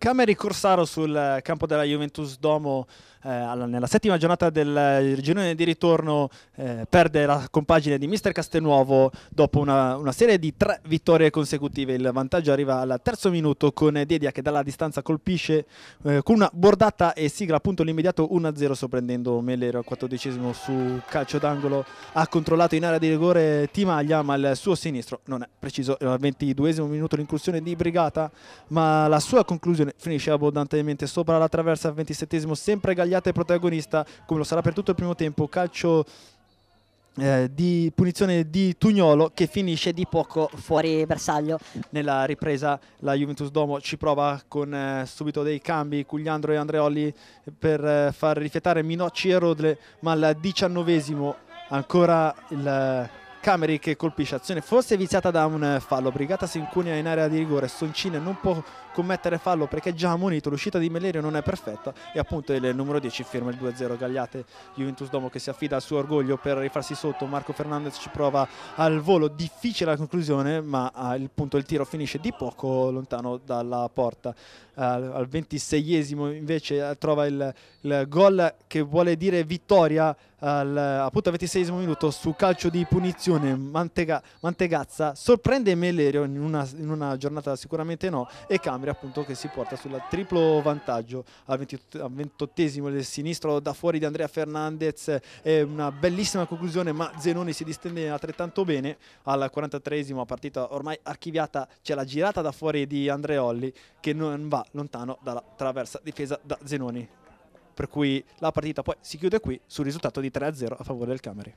Cameri Corsaro sul campo della Juventus Domo eh, nella settima giornata del girone di ritorno eh, perde la compagine di Mister Castelnuovo dopo una, una, serie di tre vittorie consecutive. Il vantaggio arriva al terzo minuto con Dedia che dalla distanza colpisce eh, con una bordata e sigla appunto l'immediato 1-0 sorprendendo Mellero al quattordicesimo su calcio d'angolo. Ha controllato in area di rigore Timaglia ma il suo sinistro non è preciso. Al ventiduesimo minuto l'inclusione di Brigata ma la sua conclusione finisce abbondantemente sopra la traversa al 27 sempre Gagliate protagonista come lo sarà per tutto il primo tempo calcio eh, di punizione di Tugnolo che finisce di poco fuori bersaglio. Nella ripresa la Juventus Domo ci prova con eh, subito dei cambi, Cugliandro e Andreoli per eh, far rifiatare Minocci e Rodle, ma al diciannovesimo ancora il Cameri che colpisce azione forse viziata da un fallo Brigata si incunea in area di rigore Soncina non può commettere fallo perché è già ammonito l'uscita di Mellerio non è perfetta e appunto il numero 10 firma il 2-0 Gagliate Juventus Domo che si affida al suo orgoglio per rifarsi sotto Marco Fernandez ci prova al volo difficile la conclusione ma ah, il, punto, il tiro finisce di poco lontano dalla porta al 26esimo invece eh, trova il, il gol che vuole dire vittoria al, appunto al 26esimo minuto su calcio di punizione formazione Mantega, Mantegazza sorprende Melerio in una, in una, giornata sicuramente no e Camera appunto che si porta sul triplo vantaggio al, ventottesimo del sinistro da fuori di Andrea Fernandez è una bellissima conclusione ma Zenoni si distende altrettanto bene al 43esimo partita ormai archiviata c'è la girata da fuori di Andreolli che non va lontano dalla traversa difesa da Zenoni per cui la partita poi si chiude qui sul risultato di 3-0 a favore del Cameri.